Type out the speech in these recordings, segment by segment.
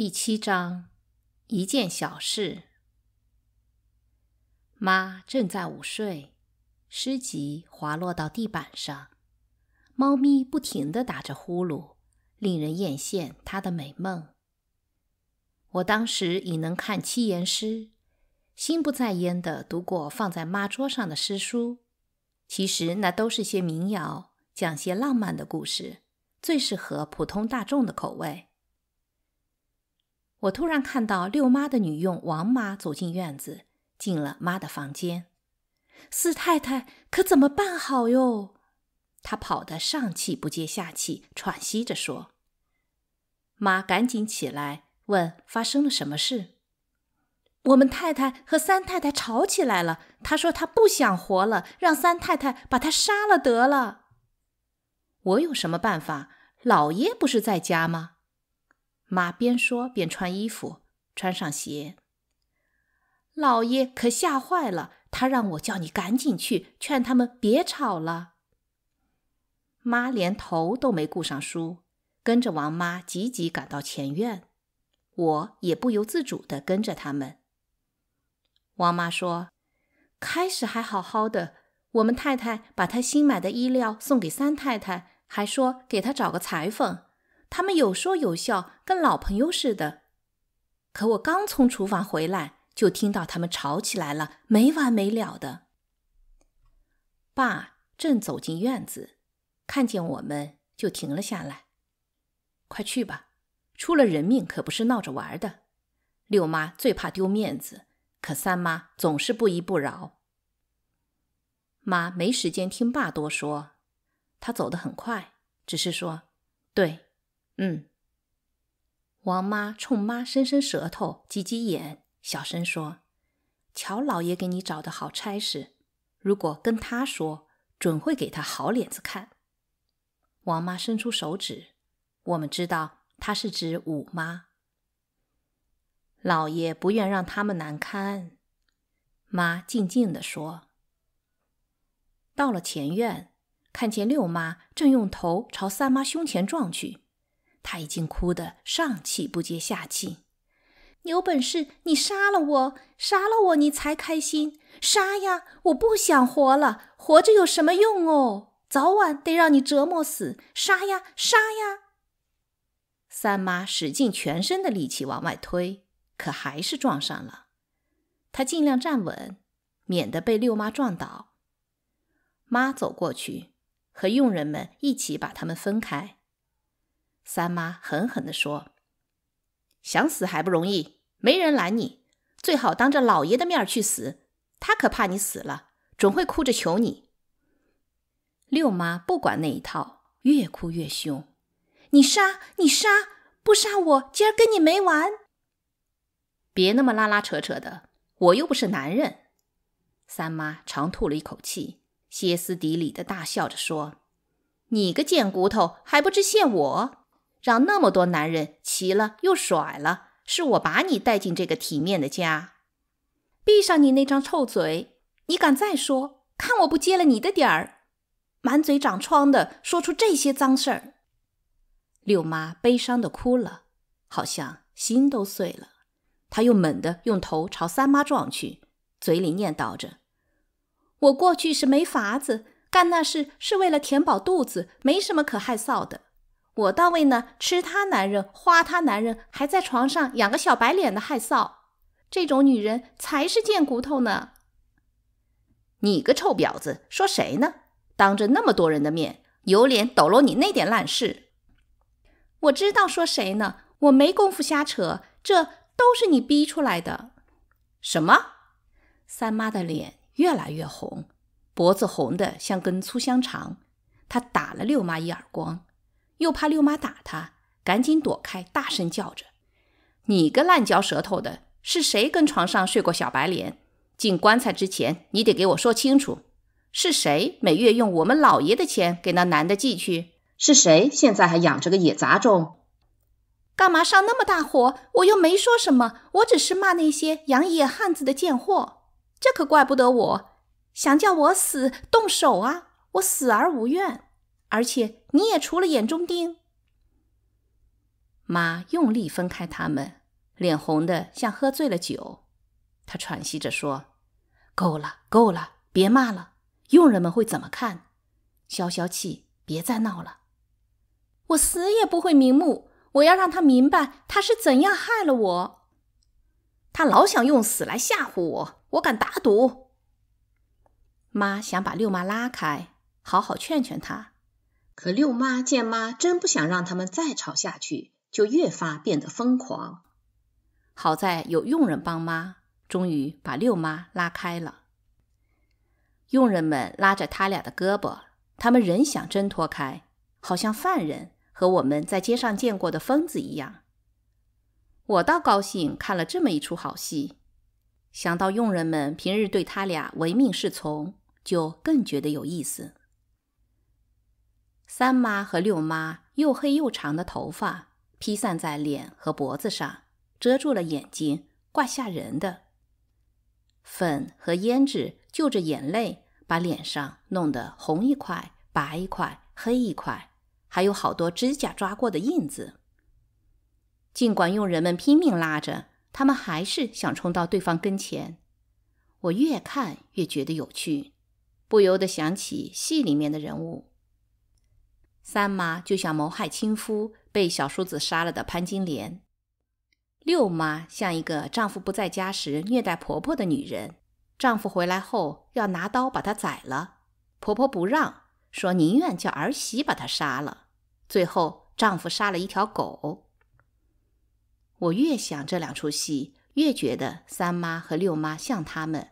第七章，一件小事。妈正在午睡，诗集滑落到地板上，猫咪不停的打着呼噜，令人艳羡它的美梦。我当时已能看七言诗，心不在焉的读过放在妈桌上的诗书，其实那都是些民谣，讲些浪漫的故事，最适合普通大众的口味。我突然看到六妈的女佣王妈走进院子，进了妈的房间。四太太可怎么办好哟？她跑得上气不接下气，喘息着说：“妈，赶紧起来，问发生了什么事。”我们太太和三太太吵起来了。她说她不想活了，让三太太把她杀了得了。我有什么办法？老爷不是在家吗？马边说边穿衣服，穿上鞋。老爷可吓坏了，他让我叫你赶紧去劝他们别吵了。妈连头都没顾上梳，跟着王妈急急赶到前院，我也不由自主的跟着他们。王妈说：“开始还好好的，我们太太把她新买的衣料送给三太太，还说给她找个裁缝。”他们有说有笑，跟老朋友似的。可我刚从厨房回来，就听到他们吵起来了，没完没了的。爸正走进院子，看见我们就停了下来：“快去吧，出了人命可不是闹着玩的。”六妈最怕丢面子，可三妈总是不依不饶。妈没时间听爸多说，他走得很快，只是说：“对。”嗯，王妈冲妈伸伸舌头，挤挤眼，小声说：“乔老爷给你找的好差事，如果跟他说，准会给他好脸子看。”王妈伸出手指，我们知道她是指五妈。老爷不愿让他们难堪，妈静静地说：“到了前院，看见六妈正用头朝三妈胸前撞去。”他已经哭得上气不接下气，有本事你杀了我，杀了我你才开心！杀呀！我不想活了，活着有什么用哦？早晚得让你折磨死！杀呀！杀呀！三妈使尽全身的力气往外推，可还是撞上了。她尽量站稳，免得被六妈撞倒。妈走过去，和佣人们一起把他们分开。三妈狠狠地说：“想死还不容易，没人拦你。最好当着老爷的面去死，他可怕你死了，总会哭着求你。”六妈不管那一套，越哭越凶：“你杀你杀，不杀我，今儿跟你没完！别那么拉拉扯扯的，我又不是男人。”三妈长吐了一口气，歇斯底里的大笑着说：“你个贱骨头，还不知谢我！”让那么多男人骑了又甩了，是我把你带进这个体面的家。闭上你那张臭嘴！你敢再说，看我不揭了你的底儿！满嘴长疮的，说出这些脏事儿。六妈悲伤的哭了，好像心都碎了。她又猛地用头朝三妈撞去，嘴里念叨着：“我过去是没法子干那事，是为了填饱肚子，没什么可害臊的。”我倒为呢吃他男人花他男人，还在床上养个小白脸的害臊，这种女人才是贱骨头呢！你个臭婊子，说谁呢？当着那么多人的面，有脸抖搂你那点烂事？我知道说谁呢，我没工夫瞎扯，这都是你逼出来的。什么？三妈的脸越来越红，脖子红的像根粗香肠，她打了六妈一耳光。又怕六妈打他，赶紧躲开，大声叫着：“你个烂嚼舌头的，是谁跟床上睡过小白脸？进棺材之前，你得给我说清楚，是谁每月用我们老爷的钱给那男的寄去？是谁现在还养着个野杂种？干嘛上那么大火？我又没说什么，我只是骂那些养野汉子的贱货。这可怪不得我，想叫我死，动手啊！我死而无怨。”而且你也除了眼中钉，妈用力分开他们，脸红的像喝醉了酒。她喘息着说：“够了，够了，别骂了。佣人们会怎么看？消消气，别再闹了。我死也不会瞑目。我要让他明白他是怎样害了我。他老想用死来吓唬我，我敢打赌。”妈想把六妈拉开，好好劝劝她。可六妈见妈真不想让他们再吵下去，就越发变得疯狂。好在有佣人帮妈，终于把六妈拉开了。佣人们拉着他俩的胳膊，他们仍想挣脱开，好像犯人和我们在街上见过的疯子一样。我倒高兴看了这么一出好戏，想到佣人们平日对他俩唯命是从，就更觉得有意思。三妈和六妈又黑又长的头发披散在脸和脖子上，遮住了眼睛，怪吓人的。粉和胭脂就着眼泪，把脸上弄得红一块、白一块、黑一块，还有好多指甲抓过的印子。尽管佣人们拼命拉着，他们还是想冲到对方跟前。我越看越觉得有趣，不由得想起戏里面的人物。三妈就像谋害亲夫被小叔子杀了的潘金莲，六妈像一个丈夫不在家时虐待婆婆的女人，丈夫回来后要拿刀把她宰了，婆婆不让，说宁愿叫儿媳把她杀了，最后丈夫杀了一条狗。我越想这两出戏，越觉得三妈和六妈像他们，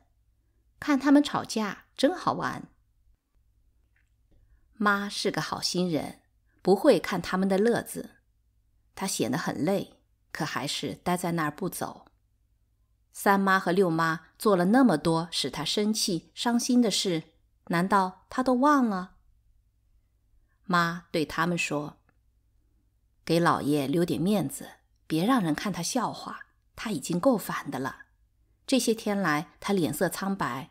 看他们吵架真好玩。妈是个好心人，不会看他们的乐子。他显得很累，可还是待在那儿不走。三妈和六妈做了那么多使他生气、伤心的事，难道他都忘了？妈对他们说：“给老爷留点面子，别让人看他笑话。他已经够烦的了。这些天来，他脸色苍白，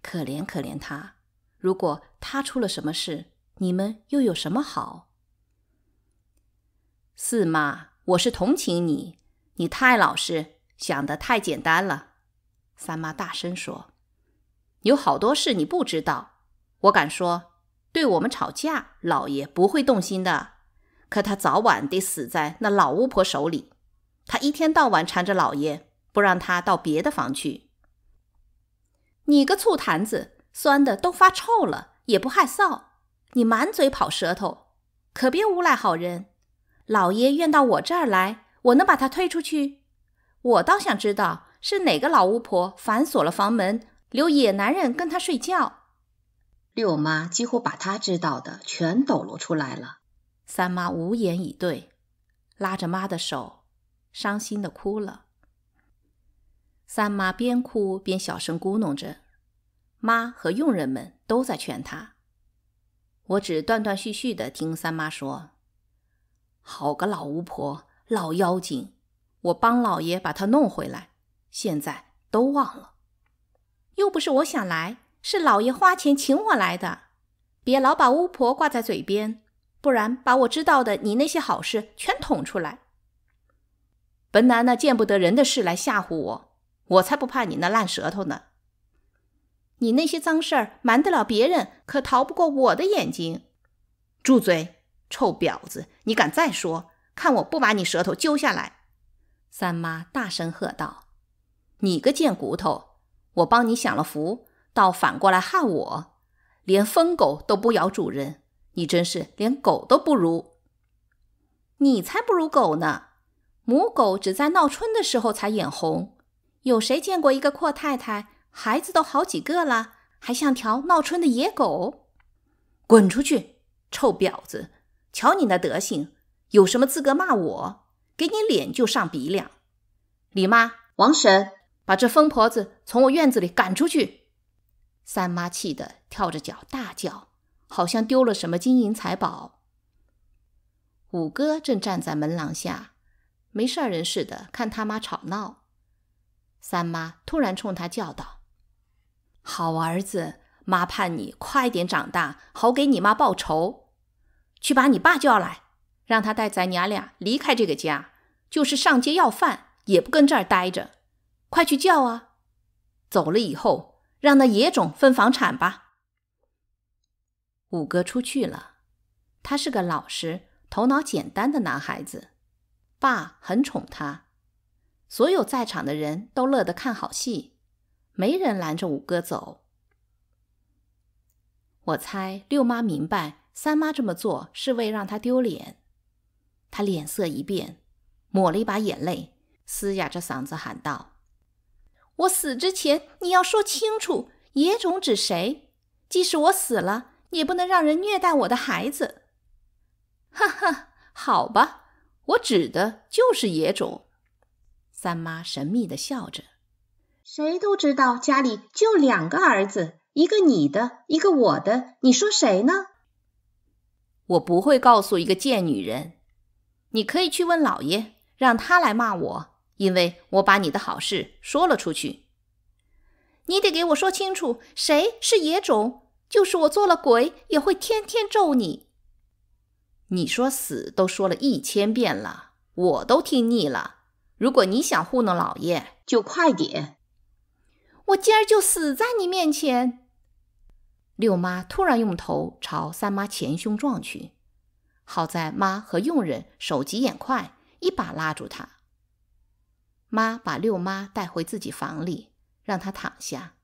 可怜可怜他。如果他出了什么事。”你们又有什么好？四妈，我是同情你，你太老实，想的太简单了。三妈大声说：“有好多事你不知道，我敢说，对我们吵架，老爷不会动心的。可他早晚得死在那老巫婆手里。他一天到晚缠着老爷，不让他到别的房去。你个醋坛子，酸的都发臭了，也不害臊。”你满嘴跑舌头，可别诬赖好人。老爷愿到我这儿来，我能把他推出去？我倒想知道是哪个老巫婆反锁了房门，留野男人跟她睡觉。六妈几乎把她知道的全抖搂出来了，三妈无言以对，拉着妈的手，伤心的哭了。三妈边哭边小声咕哝着，妈和佣人们都在劝她。我只断断续续的听三妈说：“好个老巫婆、老妖精！我帮老爷把她弄回来。现在都忘了，又不是我想来，是老爷花钱请我来的。别老把巫婆挂在嘴边，不然把我知道的你那些好事全捅出来。本拿那见不得人的事来吓唬我，我才不怕你那烂舌头呢！”你那些脏事儿瞒得了别人，可逃不过我的眼睛。住嘴，臭婊子！你敢再说，看我不把你舌头揪下来！三妈大声喝道：“你个贱骨头，我帮你享了福，倒反过来害我。连疯狗都不咬主人，你真是连狗都不如。你才不如狗呢！母狗只在闹春的时候才眼红，有谁见过一个阔太太？”孩子都好几个了，还像条闹春的野狗，滚出去，臭婊子！瞧你那德行，有什么资格骂我？给你脸就上鼻梁！李妈、王婶，把这疯婆子从我院子里赶出去！三妈气得跳着脚大叫，好像丢了什么金银财宝。五哥正站在门廊下，没事儿人似的看他妈吵闹。三妈突然冲他叫道。好儿子，妈盼你快点长大，好给你妈报仇。去把你爸叫来，让他带咱娘俩离开这个家，就是上街要饭也不跟这儿待着。快去叫啊！走了以后，让那野种分房产吧。五哥出去了，他是个老实、头脑简单的男孩子，爸很宠他。所有在场的人都乐得看好戏。没人拦着五哥走。我猜六妈明白三妈这么做是为让他丢脸，她脸色一变，抹了一把眼泪，嘶哑着嗓子喊道：“我死之前，你要说清楚，野种指谁？即使我死了，也不能让人虐待我的孩子。”“哈哈，好吧，我指的就是野种。”三妈神秘的笑着。谁都知道家里就两个儿子，一个你的，一个我的。你说谁呢？我不会告诉一个贱女人。你可以去问老爷，让他来骂我，因为我把你的好事说了出去。你得给我说清楚，谁是野种？就是我做了鬼，也会天天咒你。你说死都说了一千遍了，我都听腻了。如果你想糊弄老爷，就快点。我今儿就死在你面前！六妈突然用头朝三妈前胸撞去，好在妈和佣人手疾眼快，一把拉住她。妈把六妈带回自己房里，让她躺下。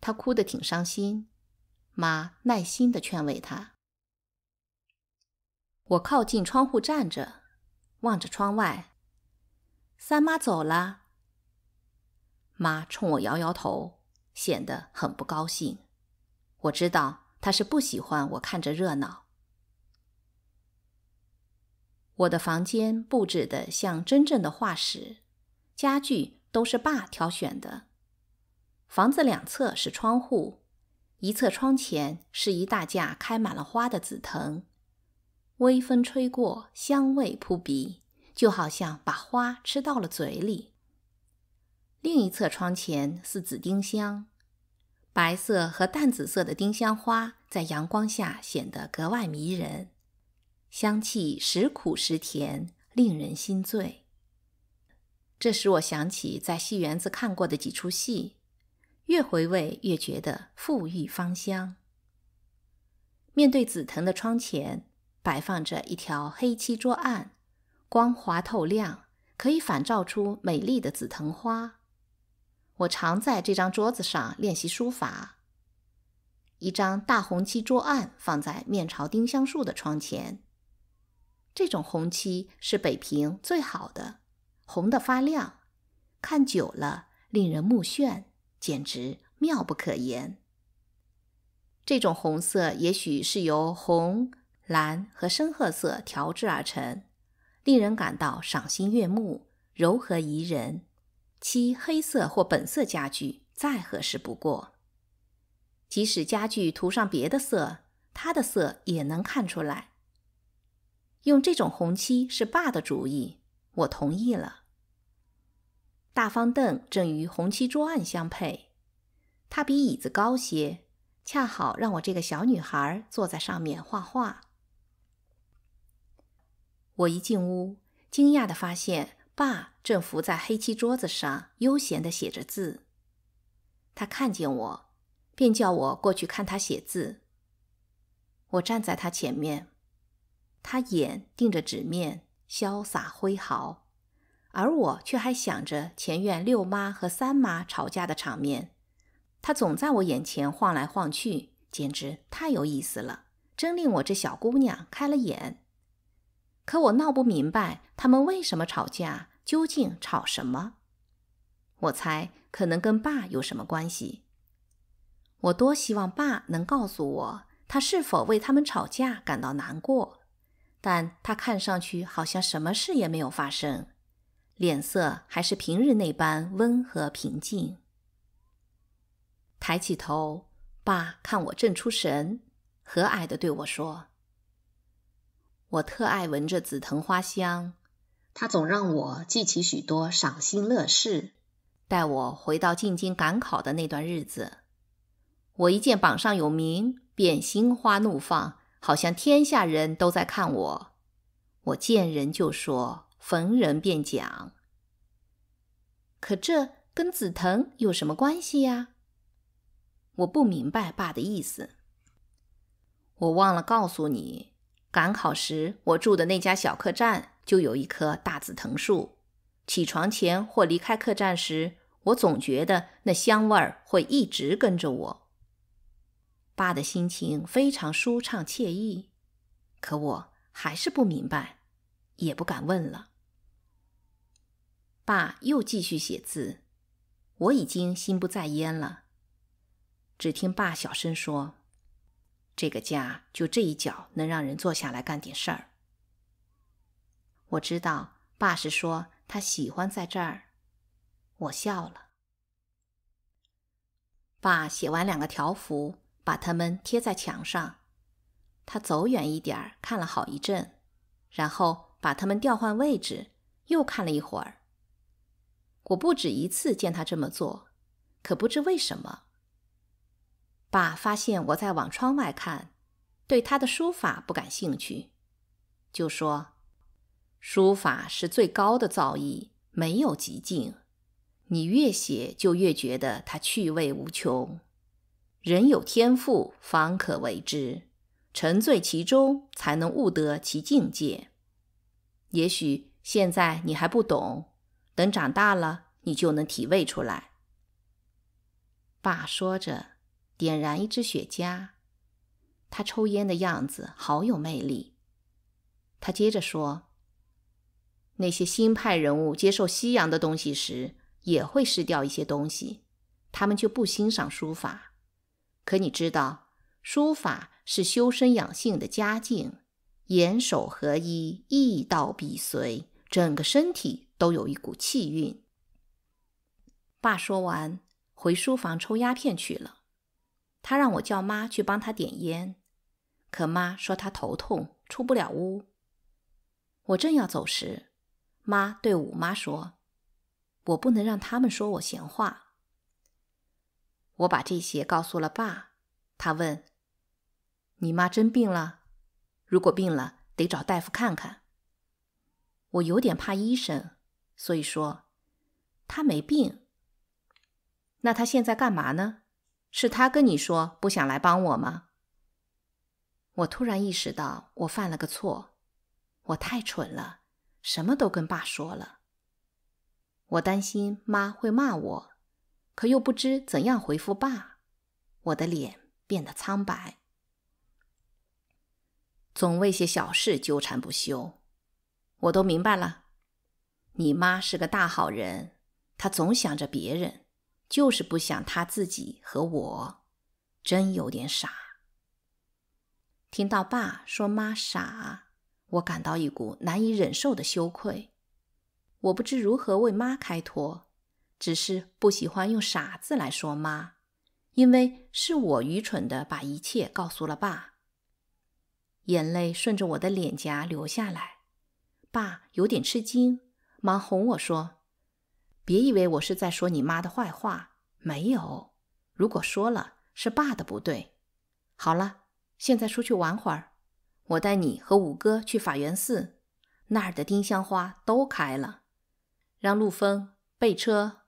她哭得挺伤心，妈耐心的劝慰她。我靠近窗户站着，望着窗外。三妈走了。妈冲我摇摇头，显得很不高兴。我知道她是不喜欢我看着热闹。我的房间布置的像真正的画室，家具都是爸挑选的。房子两侧是窗户，一侧窗前是一大架开满了花的紫藤，微风吹过，香味扑鼻，就好像把花吃到了嘴里。另一侧窗前是紫丁香，白色和淡紫色的丁香花在阳光下显得格外迷人，香气时苦时甜，令人心醉。这使我想起在戏园子看过的几出戏，越回味越觉得馥郁芳香。面对紫藤的窗前，摆放着一条黑漆桌案，光滑透亮，可以反照出美丽的紫藤花。我常在这张桌子上练习书法。一张大红漆桌案放在面朝丁香树的窗前。这种红漆是北平最好的，红得发亮，看久了令人目眩，简直妙不可言。这种红色也许是由红、蓝和深褐色调制而成，令人感到赏心悦目、柔和宜人。漆黑色或本色家具再合适不过。即使家具涂上别的色，它的色也能看出来。用这种红漆是爸的主意，我同意了。大方凳正与红漆桌案相配，它比椅子高些，恰好让我这个小女孩坐在上面画画。我一进屋，惊讶的发现爸。正伏在黑漆桌子上悠闲地写着字，他看见我，便叫我过去看他写字。我站在他前面，他眼盯着纸面，潇洒挥毫，而我却还想着前院六妈和三妈吵架的场面，他总在我眼前晃来晃去，简直太有意思了，真令我这小姑娘开了眼。可我闹不明白，他们为什么吵架。究竟吵什么？我猜可能跟爸有什么关系。我多希望爸能告诉我他是否为他们吵架感到难过，但他看上去好像什么事也没有发生，脸色还是平日那般温和平静。抬起头，爸看我正出神，和蔼的对我说：“我特爱闻着紫藤花香。”他总让我记起许多赏心乐事，带我回到进京赶考的那段日子。我一见榜上有名，便心花怒放，好像天下人都在看我。我见人就说，逢人便讲。可这跟紫藤有什么关系呀？我不明白爸的意思。我忘了告诉你，赶考时我住的那家小客栈。就有一棵大紫藤树。起床前或离开客栈时，我总觉得那香味儿会一直跟着我。爸的心情非常舒畅惬意，可我还是不明白，也不敢问了。爸又继续写字，我已经心不在焉了。只听爸小声说：“这个家就这一角能让人坐下来干点事儿。”我知道爸是说他喜欢在这儿，我笑了。爸写完两个条幅，把它们贴在墙上。他走远一点儿看了好一阵，然后把它们调换位置，又看了一会儿。我不止一次见他这么做，可不知为什么，爸发现我在往窗外看，对他的书法不感兴趣，就说。书法是最高的造诣，没有极境。你越写，就越觉得它趣味无穷。人有天赋，方可为之，沉醉其中，才能悟得其境界。也许现在你还不懂，等长大了，你就能体味出来。爸说着，点燃一支雪茄，他抽烟的样子好有魅力。他接着说。那些新派人物接受西洋的东西时，也会失掉一些东西。他们就不欣赏书法。可你知道，书法是修身养性的佳境，眼手合一，意到笔随，整个身体都有一股气韵。爸说完，回书房抽鸦片去了。他让我叫妈去帮他点烟，可妈说她头痛，出不了屋。我正要走时，妈对五妈说：“我不能让他们说我闲话。”我把这些告诉了爸。他问：“你妈真病了？如果病了，得找大夫看看。”我有点怕医生，所以说：“他没病。”那他现在干嘛呢？是他跟你说不想来帮我吗？我突然意识到我犯了个错，我太蠢了。什么都跟爸说了，我担心妈会骂我，可又不知怎样回复爸。我的脸变得苍白，总为些小事纠缠不休。我都明白了，你妈是个大好人，她总想着别人，就是不想她自己和我，真有点傻。听到爸说妈傻。我感到一股难以忍受的羞愧，我不知如何为妈开脱，只是不喜欢用“傻”字来说妈，因为是我愚蠢的把一切告诉了爸。眼泪顺着我的脸颊流下来，爸有点吃惊，忙哄我说：“别以为我是在说你妈的坏话，没有。如果说了，是爸的不对。好了，现在出去玩会儿。”我带你和五哥去法源寺，那儿的丁香花都开了，让陆风备车。